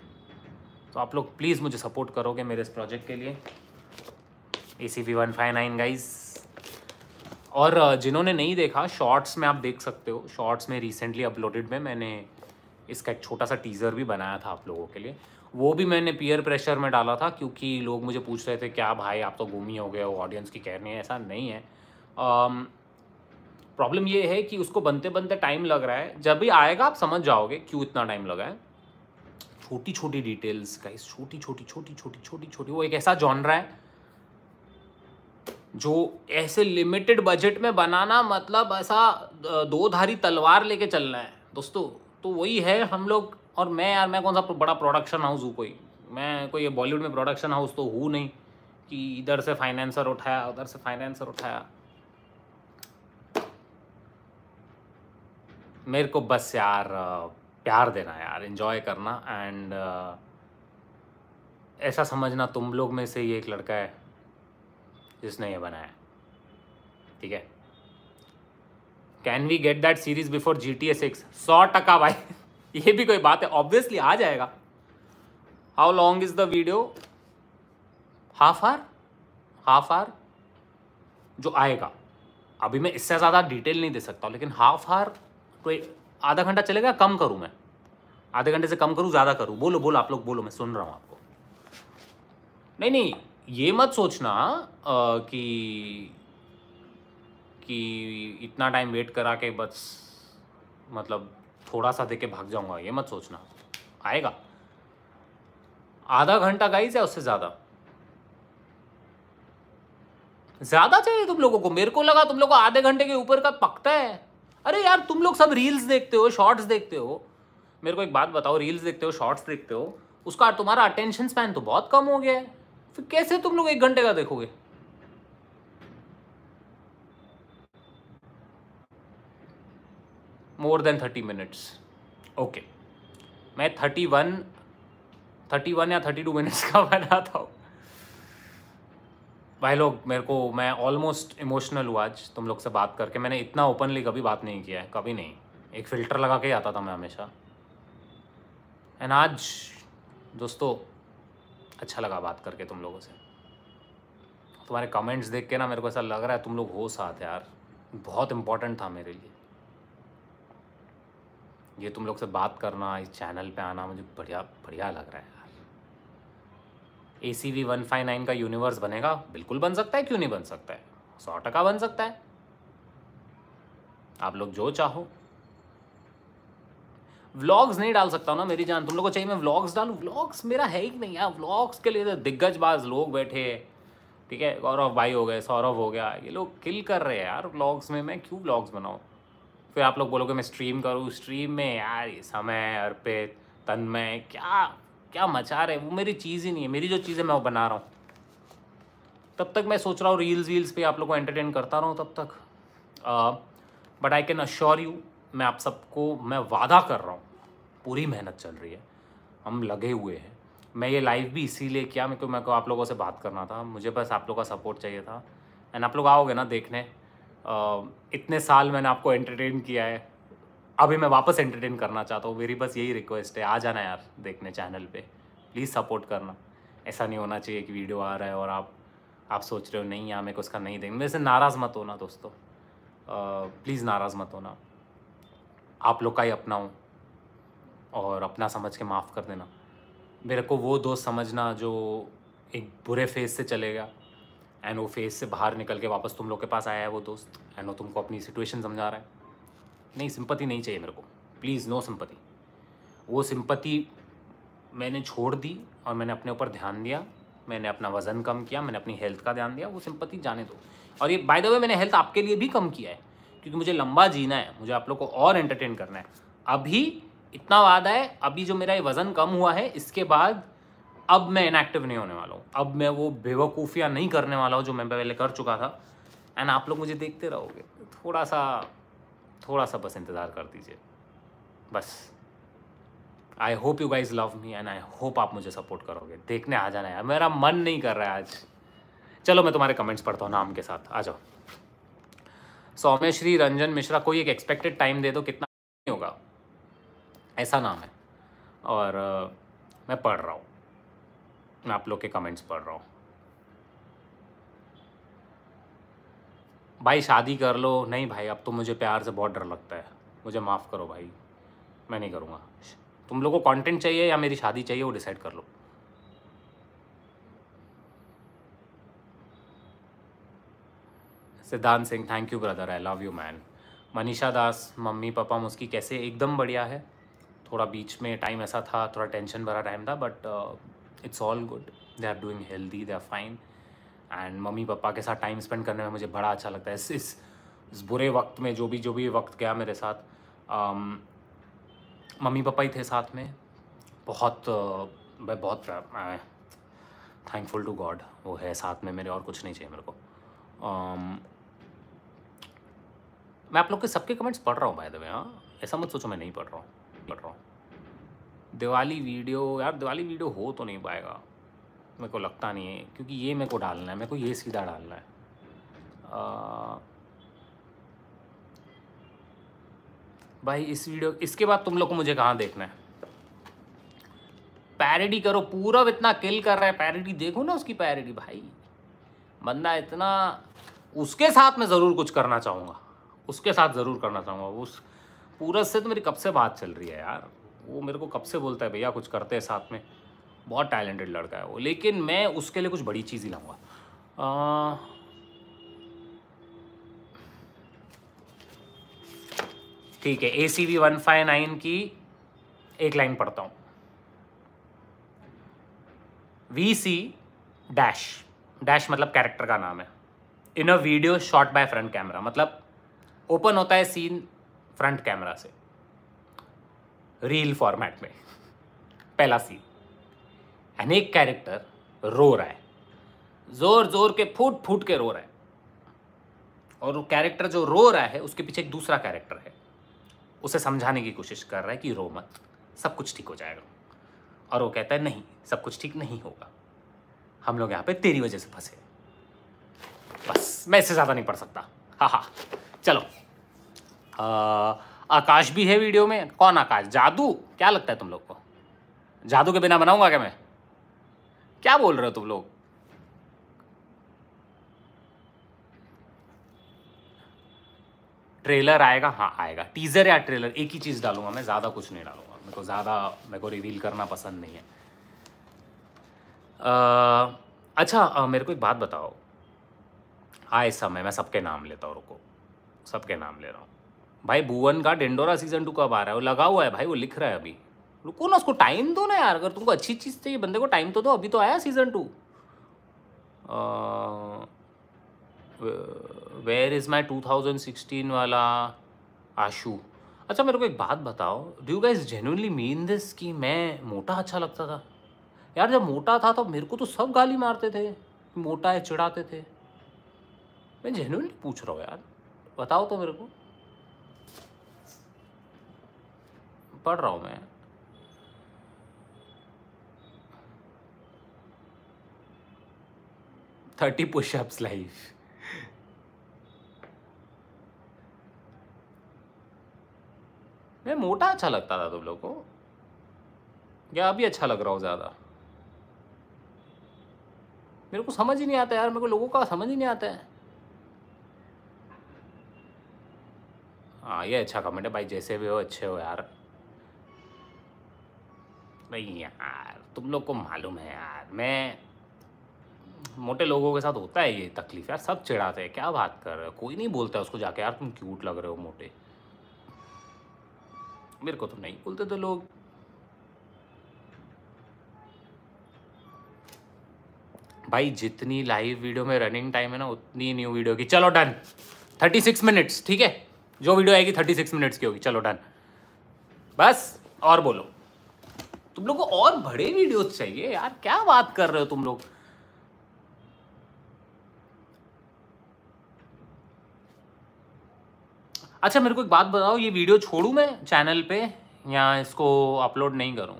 Speaker 1: तो आप लोग प्लीज़ मुझे सपोर्ट करोगे मेरे इस प्रोजेक्ट के लिए A C P one five nine guys और uh, जिन्होंने नहीं देखा शॉर्ट्स में आप देख सकते हो शॉर्ट्स में रिसेंटली अपलोडेड में मैंने इसका एक छोटा सा टीज़र भी बनाया था आप लोगों के लिए वो भी मैंने पीयर प्रेशर में डाला था क्योंकि लोग मुझे पूछ रहे थे क्या भाई आप तो ही हो गए हो ऑडियंस की कह रही है ऐसा नहीं है प्रॉब्लम um, ये है कि उसको बनते बनते टाइम लग रहा है जब भी आएगा आप समझ जाओगे क्यों इतना टाइम लगा है छोटी छोटी डिटेल्स का छोटी छोटी छोटी छोटी छोटी छोटी वो एक ऐसा जॉनरा है जो ऐसे लिमिटेड बजट में बनाना मतलब ऐसा दो धारी तलवार लेके चलना है दोस्तों तो वही है हम लोग और मैं यार मैं कौन सा बड़ा प्रोडक्शन हाउस हूँ कोई मैं कोई बॉलीवुड में प्रोडक्शन हाउस तो हूँ नहीं कि इधर से फाइनेंसर उठाया उधर से फाइनेंसर उठाया मेरे को बस यार प्यार देना यार इन्जॉय करना एंड ऐसा समझना तुम लोग में से ही एक लड़का है जिसने ये बनाया ठीक है can we get that series before G T A six सौ टका भाई ये भी कोई बात है ऑब्वियसली आ जाएगा how long is the video half hour half hour जो आएगा अभी मैं इससे ज़्यादा डिटेल नहीं दे सकता लेकिन हाफ आर कोई आधा घंटा चलेगा कम करूँ मैं आधे घंटे से कम करूँ ज़्यादा करूँ बोलो बोलो आप लोग बोलो मैं सुन रहा हूँ आपको नहीं नहीं ये मत सोचना आ, कि कि इतना टाइम वेट करा के बस मतलब थोड़ा सा दे के भाग जाऊंगा ये मत सोचना आएगा आधा घंटा गाइज है उससे ज़्यादा ज़्यादा चाहिए तुम लोगों को मेरे को लगा तुम लोग को आधे घंटे के ऊपर का पकता है अरे यार तुम लोग सब रील्स देखते हो शॉर्ट्स देखते हो मेरे को एक बात बताओ रील्स देखते हो शॉर्ट्स देखते हो उसका तुम्हारा अटेंशन स्पैन तो बहुत कम हो गया है फिर कैसे तुम लोग एक घंटे का देखोगे more than thirty minutes okay मैं थर्टी वन थर्टी वन या थर्टी टू मिनट्स का बना था भाई लोग मेरे को मैं ऑलमोस्ट इमोशनल हुआ आज तुम लोग से बात करके मैंने इतना ओपनली कभी बात नहीं किया है कभी नहीं एक फ़िल्टर लगा के आता था मैं हमेशा एंड आज दोस्तों अच्छा लगा बात करके तुम लोगों से तुम्हारे कमेंट्स देख के ना मेरे को ऐसा लग रहा है तुम लोग हो साथ यार बहुत इम्पोर्टेंट था मेरे लिए ये तुम लोग से बात करना इस चैनल पे आना मुझे बढ़िया बढ़िया लग रहा है यार A C V one five nine का यूनिवर्स बनेगा बिल्कुल बन सकता है क्यों नहीं बन सकता है सौ टका बन सकता है आप लोग जो चाहो व्लॉग्स नहीं डाल सकता हूँ ना मेरी जान तुम लोग को चाहिए मैं व्लॉग्स डालूँ व्लॉग्स मेरा है ही नहीं यार व्लॉग्स के लिए तो दिग्गज बाज लोग बैठे ठीक है गौरव भाई हो गए सौरभ हो गया ये लोग किल कर रहे हैं यार व्लॉग्स में मैं क्यों व्लॉग्स बनाऊँ फिर आप लोग बोलोगे मैं स्ट्रीम करूँ स्ट्रीम में यार ये समय अर्पित तन्मय क्या क्या मचा रहे वो मेरी चीज़ ही नहीं है मेरी जो चीज़ है मैं वो बना रहा हूँ तब तक मैं सोच रहा हूँ रील्स वील्स पे आप लोग को एंटरटेन करता रहा तब तक but I can assure you मैं आप सबको मैं वादा कर रहा हूँ पूरी मेहनत चल रही है हम लगे हुए हैं मैं ये लाइव भी इसीलिए किया मेरे को मेरे को आप लोगों से बात करना था मुझे बस आप लोगों का सपोर्ट चाहिए था एंड आप लोग आओगे ना देखने इतने साल मैंने आपको एंटरटेन किया है अभी मैं वापस एंटरटेन करना चाहता हूँ मेरी बस यही रिक्वेस्ट है आ जाना यार देखने चैनल पे प्लीज़ सपोर्ट करना ऐसा नहीं होना चाहिए कि वीडियो आ रहा है और आप आप सोच रहे हो नहीं यार मेरे को उसका नहीं देखना मेरे से नाराज़ मत होना दोस्तों प्लीज़ नाराज़ मत होना आप लोग का ही अपना हूँ और अपना समझ के माफ़ कर देना मेरे को वो दोस्त समझना जो एक बुरे फेज से चले गया एंड वो फेज से बाहर निकल के वापस तुम लोग के पास आया है वो दोस्त एंड वो तुमको अपनी सिचुएशन समझा रहा है नहीं सिंपति नहीं चाहिए मेरे को प्लीज़ नो सिंपति वो सिंपति मैंने छोड़ दी और मैंने अपने ऊपर ध्यान दिया मैंने अपना वज़न कम किया मैंने अपनी हेल्थ का ध्यान दिया वो सिंपति जाने दो और ये बाय द वे मैंने हेल्थ आपके लिए भी कम किया है क्योंकि मुझे लंबा जीना है मुझे आप लोग को और एंटरटेन करना है अभी इतना वादा है अभी जो मेरा ये वज़न कम हुआ है इसके बाद अब मैं इनएक्टिव नहीं होने वाला हूँ अब मैं वो बेवकूफिया नहीं करने वाला हूँ जो मैं पहले कर चुका था एंड आप लोग मुझे देखते रहोगे थोड़ा सा थोड़ा सा बस इंतज़ार कर दीजिए बस I hope you guys love me and I hope आप मुझे सपोर्ट करोगे देखने आ जाना यार मेरा मन नहीं कर रहा है आज चलो मैं तुम्हारे कमेंट्स पढ़ता हूँ नाम के साथ आ जाओ सौम्य श्री रंजन मिश्रा कोई एक एक्सपेक्टेड टाइम दे दो कितना होगा ऐसा नाम है और मैं पढ़ रहा हूँ मैं आप लोग के कमेंट्स पढ़ रहा हूँ भाई शादी कर लो नहीं भाई अब तो मुझे प्यार से बहुत डर लगता है मुझे माफ़ करो भाई मैं नहीं करूँगा तुम लोगों को कंटेंट चाहिए या मेरी शादी चाहिए वो डिसाइड कर लो Siddhant Singh thank you brother I love you man Manisha Das mummy papa मुस्की कैसे एकदम बढ़िया है थोड़ा बीच में टाइम ऐसा था थोड़ा टेंशन भरा टाइम था but it's all good they are doing healthy they are fine and mummy papa के साथ टाइम स्पेंड करने में मुझे बड़ा अच्छा लगता है इस इस, इस बुरे वक्त में जो भी जो भी वक्त गया मेरे साथ um, मम्मी पापा ही थे साथ में बहुत uh, मैं बहुत थैंकफुल टू गॉड वो है साथ में मेरे और कुछ नहीं चाहिए मेरे को um, मैं आप लोग के सबके कमेंट्स पढ़ रहा हूँ भाई दबे हाँ ऐसा मत सोचो मैं नहीं पढ़ रहा हूँ कर रहा हूँ दिवाली वीडियो यार दिवाली वीडियो हो तो नहीं पाएगा मेरे को लगता नहीं है क्योंकि ये मेरे को डालना है मेरे को ये सीधा डालना है आ... भाई इस वीडियो इसके बाद तुम लोग को मुझे कहाँ देखना है पैरिडी करो पूरब इतना किल कर रहा है पैरिडी देखो ना उसकी पैरिडी भाई बंदा इतना उसके साथ मैं ज़रूर कुछ करना चाहूँगा उसके साथ ज़रूर करना चाहूँगा उस पूरज से तो मेरी कब से बात चल रही है यार वो मेरे को कब से बोलता है भैया कुछ करते हैं साथ में बहुत टैलेंटेड लड़का है वो लेकिन मैं उसके लिए कुछ बड़ी चीज़ ही लाऊंगा ठीक है A C V one five nine की एक लाइन पढ़ता हूँ वी सी डैश डैश मतलब कैरेक्टर का नाम है in a video shot by front camera मतलब ओपन होता है सीन फ्रंट कैमरा से रील फॉर्मेट में पहला सीन अनेक कैरेक्टर रो रहा है जोर जोर के फूट फूट के रो रहा है और वो कैरेक्टर जो रो रहा है उसके पीछे एक दूसरा कैरेक्टर है उसे समझाने की कोशिश कर रहा है कि रो मत सब कुछ ठीक हो जाएगा और वो कहता है नहीं सब कुछ ठीक नहीं होगा हम लोग यहाँ पे तेरी वजह से फंसे बस मैं इससे ज़्यादा नहीं पढ़ सकता हाँ हाँ चलो आकाश भी है वीडियो में कौन आकाश जादू क्या लगता है तुम लोग को जादू के बिना बनाऊंगा क्या मैं क्या बोल रहे हो तुम लोग ट्रेलर आएगा हाँ आएगा टीजर या ट्रेलर एक ही चीज़ डालूंगा मैं ज़्यादा कुछ नहीं डालूंगा मेरे को ज़्यादा मेरे को रिवील करना पसंद नहीं है आ, अच्छा आ, मेरे को एक बात बताओ आए समय मैं सबके नाम लेता हूँ रुको सबके नाम ले रहा हूँ भाई भुवन का डेंडोरा सीजन टू कब आ रहा है वो लगा हुआ है भाई वो लिख रहा है अभी रुको ना उसको टाइम दो ना यार अगर तुमको अच्छी चीज़ चाहिए बंदे को टाइम तो दो अभी तो आया season two where is my two thousand sixteen वाला आशू अच्छा मेरे को एक बात बताओ do you guys genuinely mean this कि मैं मोटा अच्छा लगता था यार जब मोटा था तो मेरे को तो सब गाली मारते थे मोटा है चिढ़ाते थे मैं जेन्यूनली पूछ रहा हूँ यार बताओ तो मेरे को पढ़ रहा हूँ मैं थर्टी पुशअप्स लाइफ मैं मोटा अच्छा लगता था तुम लोग को या अभी अच्छा लग रहा हूँ ज़्यादा मेरे को समझ ही नहीं आता यार मेरे को लोगों का समझ ही नहीं आता है हाँ ये अच्छा कमेंट है भाई जैसे भी हो अच्छे हो यार नहीं यार तुम लोग को मालूम है यार मैं मोटे लोगों के साथ होता है ये तकलीफ यार सब चिढ़ाते हैं क्या बात कर रहे हो कोई नहीं बोलता उसको जाके यार तुम क्यूट लग रहे हो मोटे मेरे को तो नहीं बोलते तो लोग भाई जितनी लाइव वीडियो में रनिंग टाइम है ना उतनी न्यू वीडियो की चलो डन थर्टी सिक्स मिनट्स ठीक है जो वीडियो आएगी थर्टी सिक्स मिनट्स की होगी चलो डन बस और बोलो तुम लोग को और बड़े वीडियोस चाहिए यार क्या बात कर रहे हो तुम लोग अच्छा मेरे को एक बात बताओ ये वीडियो छोड़ू मैं चैनल पे या इसको अपलोड नहीं करूं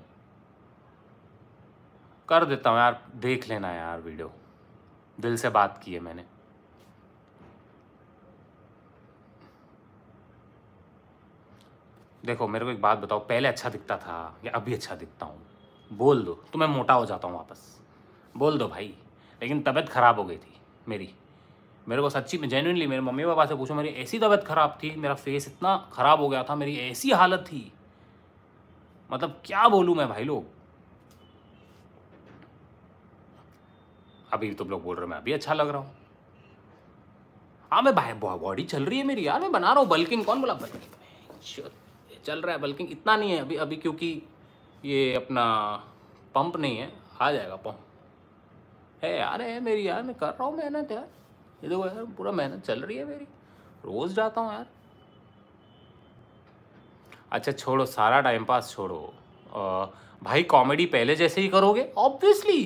Speaker 1: कर देता हूँ यार देख लेना यार वीडियो दिल से बात की है मैंने देखो मेरे को एक बात बताओ पहले अच्छा दिखता था या अभी अच्छा दिखता हूँ बोल दो तो मैं मोटा हो जाता हूँ वापस बोल दो भाई लेकिन तबीयत ख़राब हो गई थी मेरी मेरे को सच्ची में जेनुनली मेरे मम्मी पापा से पूछो मेरी ऐसी तबीयत ख़राब थी मेरा फेस इतना ख़राब हो गया था मेरी ऐसी हालत थी मतलब क्या बोलूँ मैं भाई लोग अभी तो तुम लोग बोल रहे हो मैं अभी अच्छा लग रहा हूँ हाँ मैं भाई बॉडी चल रही है मेरी यार मैं बना रहा हूँ बल्किन कौन बोला बल्किन चल रहा है बल्कि इतना नहीं है अभी अभी क्योंकि ये अपना पंप नहीं है आ जाएगा पंप है यार है मेरी यार मैं कर रहा हूँ मेहनत यार ये देखो यार पूरा मेहनत चल रही है मेरी रोज़ जाता हूँ यार अच्छा छोड़ो सारा टाइम पास छोड़ो आ, भाई कॉमेडी पहले जैसे ही करोगे ऑब्वियसली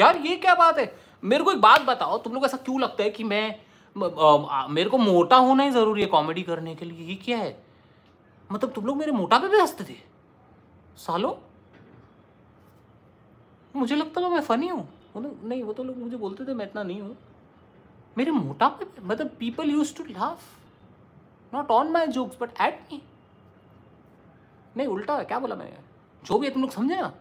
Speaker 1: यार ये क्या बात है मेरे को एक बात बताओ तुम लोग ऐसा क्यों लगता है कि मैं आ, मेरे को मोटा होना ही ज़रूरी है कॉमेडी करने के लिए ये क्या है मतलब तुम लोग मेरे मोटापे पे हंसते थे सालो मुझे लगता था मैं फ़नी हूँ बोले मतलब नहीं वो तो लोग मुझे बोलते थे मैं इतना नहीं हूँ मेरे मोटापे पे मतलब people use to laugh not on my jokes but at me नहीं उल्टा है क्या बोला मैंने जो भी तुम लोग समझे ना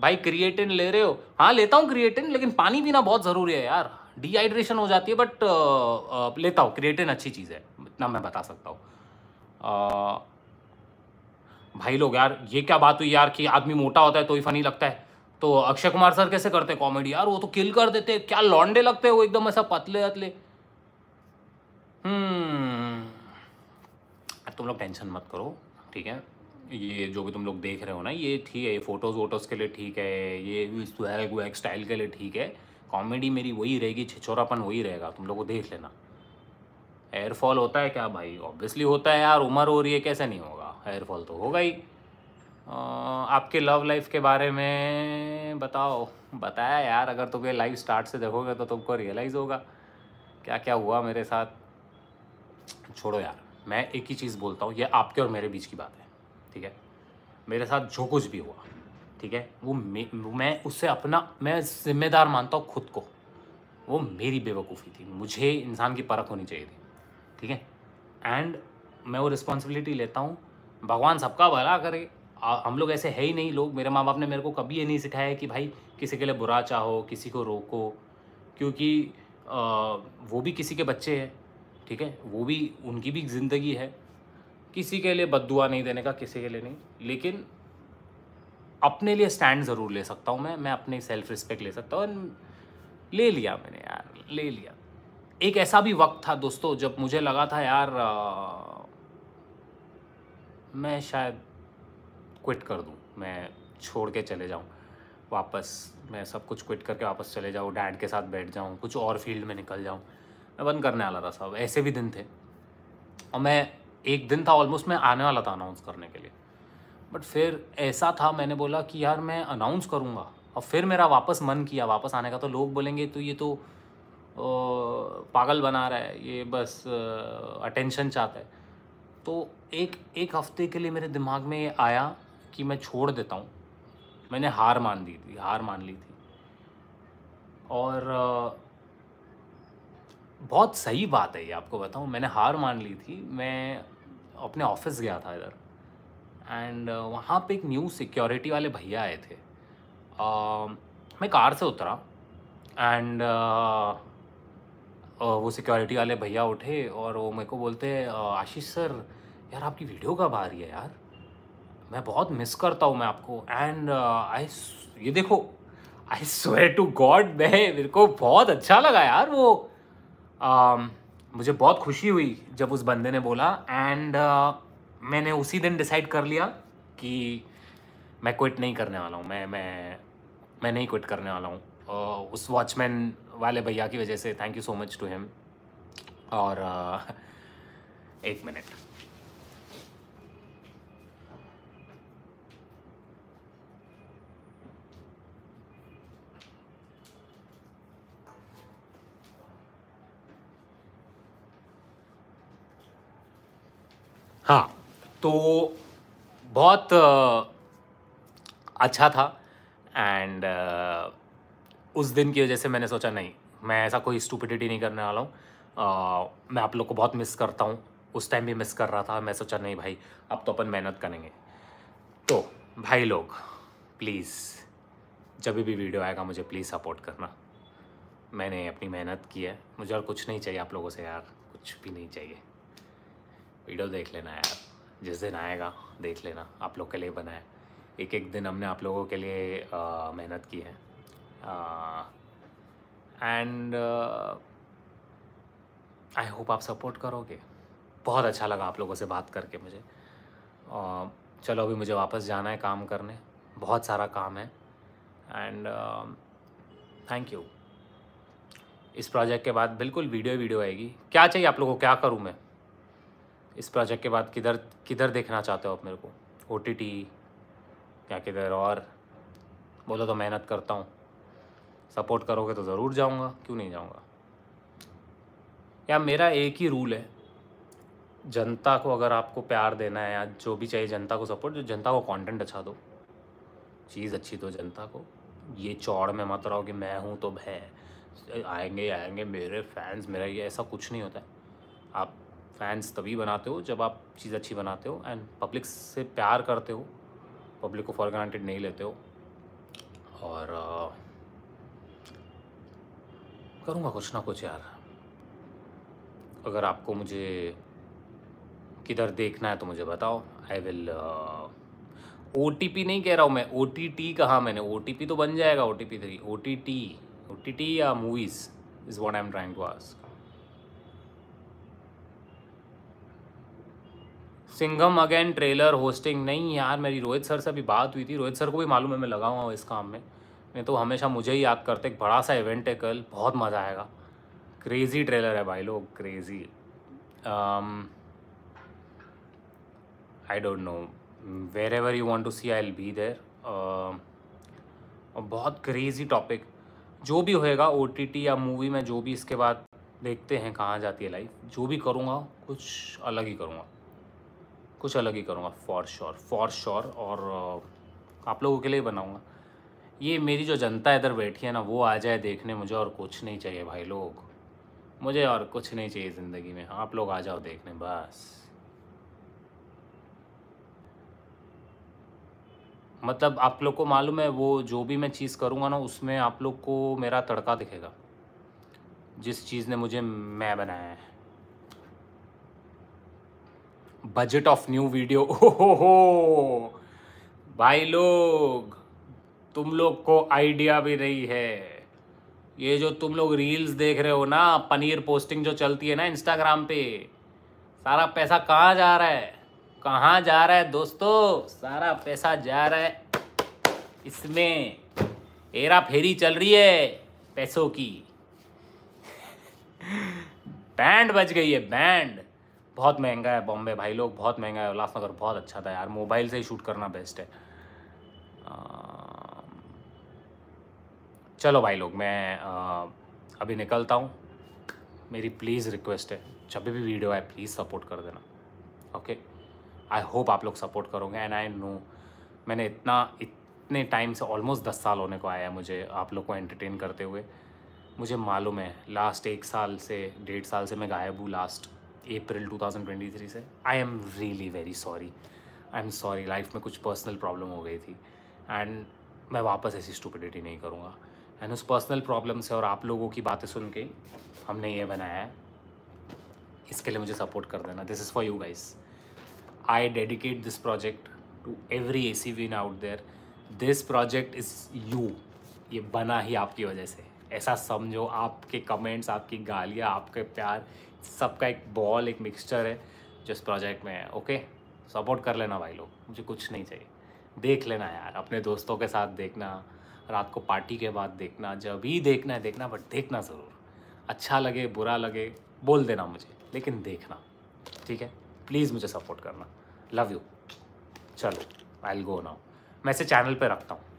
Speaker 1: भाई क्रिएटिन ले रहे हो हाँ लेता हूँ क्रिएटिन लेकिन पानी पीना बहुत ज़रूरी है यार डिहाइड्रेशन हो जाती है बट आ, आ, लेता हूँ क्रिएटिन अच्छी चीज़ है इतना मैं बता सकता हूँ भाई लोग यार ये क्या बात हुई यार कि आदमी मोटा होता है तो ही फनी लगता है तो अक्षय कुमार सर कैसे करते कॉमेडी यार वो तो किल कर देते क्या लॉन्डे लगते हैं वो एकदम ऐसा पतले अतले हम्म। तुम लोग टेंशन मत करो ठीक है ये जो भी तुम लोग देख रहे हो ना ये ठीक है ये फोटोज़ वोटोज़ के लिए ठीक है ये स्वैग वैग स्टाइल के लिए ठीक है कॉमेडी मेरी वही रहेगी छिछोरापन वही रहेगा तुम लोग को देख लेना हेयरफॉल होता है क्या भाई ऑब्वियसली होता है यार उम्र हो रही है कैसे नहीं होगा हेयरफॉल तो होगा ही आपके लव लाइफ के बारे में बताओ बताया यार अगर तुम ये लाइफ स्टार्ट से देखोगे तो तुमको रियलाइज़ होगा क्या क्या हुआ मेरे साथ छोड़ो यार मैं एक ही चीज़ बोलता हूँ ये आपके और मेरे बीच की बात है ठीक है मेरे साथ जो कुछ भी हुआ ठीक है वो मैं उससे अपना मैं जिम्मेदार मानता हूँ खुद को वो मेरी बेवकूफ़ी थी मुझे इंसान की परख होनी चाहिए थी ठीक है एंड मैं वो रिस्पॉन्सिबिलिटी लेता हूँ भगवान सबका भला करे हम लोग ऐसे है ही नहीं लोग मेरे माँ बाप ने मेरे को कभी ये नहीं सिखाया कि भाई किसी के लिए बुरा चाहो किसी को रोको क्योंकि आ, वो भी किसी के बच्चे हैं ठीक है वो भी उनकी भी ज़िंदगी है किसी के लिए बददुआ नहीं देने का किसी के लिए नहीं लेकिन अपने लिए स्टैंड ज़रूर ले सकता हूँ मैं मैं अपने सेल्फ रिस्पेक्ट ले सकता हूँ ले लिया मैंने यार ले लिया एक ऐसा भी वक्त था दोस्तों जब मुझे लगा था यार आ, मैं शायद क्विट कर दूँ मैं छोड़ के चले जाऊँ वापस मैं सब कुछ क्विट करके वापस चले जाऊँ डैड के साथ बैठ जाऊँ कुछ और फील्ड में निकल जाऊँ मैं बंद करने वाला था सब ऐसे भी दिन थे और मैं एक दिन था ऑलमोस्ट मैं आने वाला था अनाउंस करने के लिए बट फिर ऐसा था मैंने बोला कि यार मैं अनाउंस करूँगा और फिर मेरा वापस मन किया वापस आने का तो लोग बोलेंगे तो ये तो पागल बना रहा है ये बस अटेंशन चाहता है तो एक एक हफ्ते के लिए मेरे दिमाग में ये आया कि मैं छोड़ देता हूँ मैंने हार मान दी थी हार मान ली थी और बहुत सही बात है ये आपको बताऊँ मैंने हार मान ली थी मैं अपने ऑफिस गया था इधर एंड वहाँ पे एक न्यू सिक्योरिटी वाले भैया आए थे uh, मैं कार से उतरा एंड uh, वो सिक्योरिटी वाले भैया उठे और वो मेरे को बोलते हैं आशीष सर यार आपकी वीडियो कब आ रही है यार मैं बहुत मिस करता हूँ मैं आपको एंड आई ये देखो आई स्वेयर टू गॉड मैं मेरे को बहुत अच्छा लगा यार वो आ, मुझे बहुत खुशी हुई जब उस बंदे ने बोला एंड uh, मैंने उसी दिन डिसाइड कर लिया कि मैं क्विट नहीं करने वाला हूँ मैं मैं मैं नहीं क्विट करने वाला हूँ uh, उस वॉचमैन वाले भैया की वजह से thank you so much to him और uh, एक मिनट हाँ तो बहुत uh, अच्छा था एंड उस दिन की वजह से मैंने सोचा नहीं मैं ऐसा कोई स्टूपिडिटी नहीं करने वाला हूँ मैं आप लोग को बहुत मिस करता हूँ उस टाइम भी मिस कर रहा था मैं सोचा नहीं भाई अब तो अपन मेहनत करेंगे तो भाई लोग प्लीज़ जब भी वीडियो आएगा मुझे प्लीज़ सपोर्ट करना मैंने अपनी मेहनत की है मुझे और कुछ नहीं चाहिए आप लोगों से यार कुछ भी नहीं चाहिए वीडियो देख लेना यार जिस दिन आएगा देख लेना आप लोग के लिए बनाया एक एक दिन हमने आप लोगों के लिए मेहनत की है एंड आई होप आप सपोर्ट करोगे बहुत अच्छा लगा आप लोगों से बात करके मुझे uh, चलो अभी मुझे वापस जाना है काम करने बहुत सारा काम है एंड थैंक यू इस प्रोजेक्ट के बाद बिल्कुल वीडियो वीडियो आएगी क्या चाहिए आप लोगों को क्या करूँ मैं इस प्रोजेक्ट के बाद किधर किधर देखना चाहते हो आप मेरे को ओ या किधर और बोलो तो मेहनत करता हूँ सपोर्ट करोगे तो ज़रूर जाऊँगा क्यों नहीं जाऊँगा या मेरा एक ही रूल है जनता को अगर आपको प्यार देना है या जो भी चाहिए जनता को सपोर्ट जो जनता को कंटेंट अच्छा दो चीज़ अच्छी दो जनता को ये चौड़ में मत रहो कि मैं हूँ तो भय आएंगे आएंगे मेरे फैंस मेरा ये ऐसा कुछ नहीं होता है आप फैंस तभी बनाते हो जब आप चीज़ अच्छी बनाते हो एंड पब्लिक से प्यार करते हो पब्लिक को फॉर ग्रांटेड नहीं लेते हो और करूँगा कुछ ना कुछ यार अगर आपको मुझे किधर देखना है तो मुझे बताओ I will O T P नहीं कह रहा हूँ मैं ओ टी टी कहा मैंने ओ टी पी तो बन जाएगा O T P three O T T O T T या movies is what I am trying to ask Singham again trailer hosting नहीं यार मेरी रोहित सर से अभी बात हुई थी रोहित सर को भी मालूम है मैं लगा हुआ हूँ इस काम में नहीं तो हमेशा मुझे ही याद करते एक बड़ा सा इवेंट है कल बहुत मज़ा आएगा क्रेज़ी ट्रेलर है भाई लोग crazy I don't know wherever you want to see I L B there बहुत क्रेज़ी टॉपिक जो भी होएगा ओ टी टी या मूवी में जो भी इसके बाद देखते हैं कहाँ जाती है लाइफ जो भी करूँगा कुछ अलग ही करूँगा कुछ अलग ही करूँगा फॉर श्योर फॉर श्योर और uh, आप लोगों के लिए बनाऊँगा ये मेरी जो जनता इधर बैठी है ना वो आ जाए देखने मुझे और कुछ नहीं चाहिए भाई लोग मुझे और कुछ नहीं चाहिए ज़िंदगी में आप लोग आ जाओ देखने बस मतलब आप लोग को मालूम है वो जो भी मैं चीज़ करूँगा ना उसमें आप लोग को मेरा तड़का दिखेगा जिस चीज़ ने मुझे मैं बनाया है बजट ऑफ न्यू वीडियो ओ हो हो भाई लोग तुम लोग को आइडिया भी नहीं है ये जो तुम लोग रील्स देख रहे हो ना पनीर पोस्टिंग जो चलती है ना इंस्टाग्राम पे सारा पैसा कहाँ जा रहा है कहाँ जा रहा है दोस्तों सारा पैसा जा रहा है इसमें एरा फेरी चल रही है पैसों की बैंड बज गई है बैंड बहुत महंगा है बॉम्बे भाई लोग बहुत महंगा है उल्लासनगर बहुत अच्छा था यार मोबाइल से ही शूट करना बेस्ट है आ... हाँ। चलो भाई लोग मैं आ, अभी निकलता हूँ मेरी प्लीज़ रिक्वेस्ट है जब भी वीडियो आए प्लीज़ सपोर्ट कर देना ओके आई होप आप लोग सपोर्ट करोगे एंड आई नो मैंने इतना इतने टाइम से ऑलमोस्ट दस साल होने को आया है मुझे आप लोग को एंटरटेन करते हुए मुझे मालूम है लास्ट एक साल से डेढ़ साल से मैं गायब हूँ लास्ट अप्रैल 2023 से I am really very sorry I am sorry life में कुछ पर्सनल प्रॉब्लम हो गई थी एंड मैं वापस ऐसी स्टूपिडिटी नहीं करूँगा एंड उस पर्सनल प्रॉब्लम से और आप लोगों की बातें सुन के हमने ये बनाया है इसके लिए मुझे सपोर्ट कर देना this is for you guys I dedicate this project to every A see win out there this project is you ये बना ही आपकी वजह से ऐसा समझो आपके कमेंट्स आपकी गालियाँ आपके प्यार सबका एक बॉल एक मिक्सचर है जो इस प्रोजेक्ट में है ओके सपोर्ट कर लेना भाई लोग मुझे कुछ नहीं चाहिए देख लेना यार अपने दोस्तों के साथ देखना रात को पार्टी के बाद देखना जब भी देखना है देखना बट देखना ज़रूर अच्छा लगे बुरा लगे बोल देना मुझे लेकिन देखना ठीक है प्लीज़ मुझे सपोर्ट करना लव यू चलो आई गो नाउ मैं इसे चैनल पे रखता हूँ